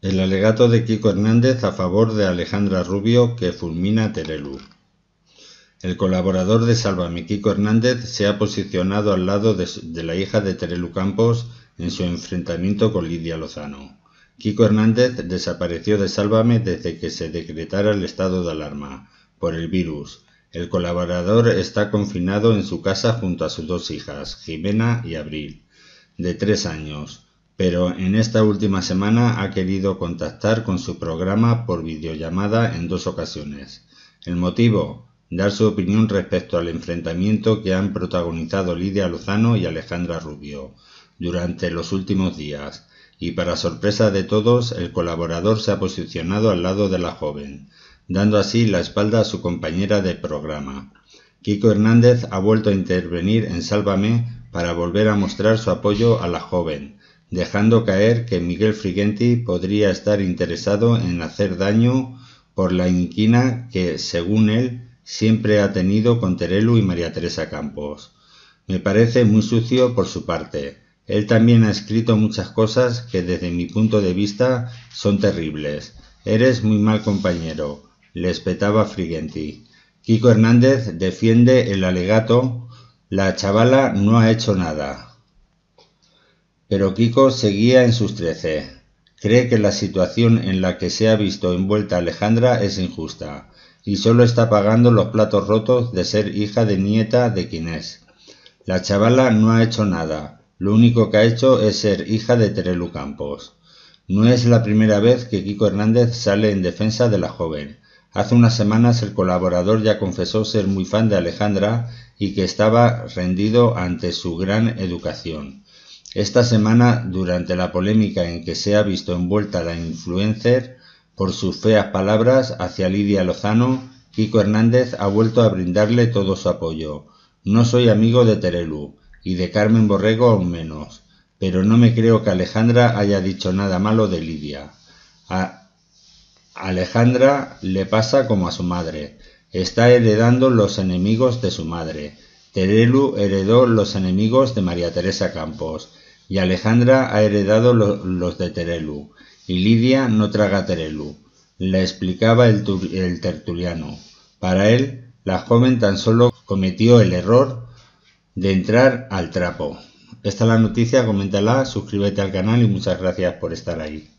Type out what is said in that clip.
El alegato de Kiko Hernández a favor de Alejandra Rubio que fulmina Terelu. El colaborador de Sálvame, Kiko Hernández, se ha posicionado al lado de, la hija de Terelu Campos en su enfrentamiento con Lidia Lozano. Kiko Hernández desapareció de Sálvame desde que se decretara el estado de alarma por el virus. El colaborador está confinado en su casa junto a sus dos hijas, Jimena y Abril, de tres años pero en esta última semana ha querido contactar con su programa por videollamada en dos ocasiones. El motivo, dar su opinión respecto al enfrentamiento que han protagonizado Lidia Lozano y Alejandra Rubio durante los últimos días, y para sorpresa de todos, el colaborador se ha posicionado al lado de la joven, dando así la espalda a su compañera de programa. Kiko Hernández ha vuelto a intervenir en Sálvame para volver a mostrar su apoyo a la joven, dejando caer que Miguel Frigenti podría estar interesado en hacer daño por la inquina que, según él, siempre ha tenido con Terelu y María Teresa Campos. Me parece muy sucio por su parte. Él también ha escrito muchas cosas que desde mi punto de vista son terribles. Eres muy mal compañero, Le espetaba Frigenti. Kiko Hernández defiende el alegato, la chavala no ha hecho nada, pero Kiko seguía en sus trece. Cree que la situación en la que se ha visto envuelta Alejandra es injusta, y solo está pagando los platos rotos de ser hija de nieta de quien La chavala no ha hecho nada, lo único que ha hecho es ser hija de Terelu Campos. No es la primera vez que Kiko Hernández sale en defensa de la joven. Hace unas semanas el colaborador ya confesó ser muy fan de Alejandra y que estaba rendido ante su gran educación. Esta semana, durante la polémica en que se ha visto envuelta la influencer por sus feas palabras hacia Lidia Lozano, Kiko Hernández ha vuelto a brindarle todo su apoyo. No soy amigo de Terelu y de Carmen Borrego aún menos, pero no me creo que Alejandra haya dicho nada malo de Lidia. A Alejandra le pasa como a su madre, está heredando los enemigos de su madre Terelu heredó los enemigos de María Teresa Campos y Alejandra ha heredado los de Terelu y Lidia no traga Terelu, le explicaba el, el tertuliano. Para él, la joven tan solo cometió el error de entrar al trapo. Esta es la noticia, coméntala, suscríbete al canal y muchas gracias por estar ahí.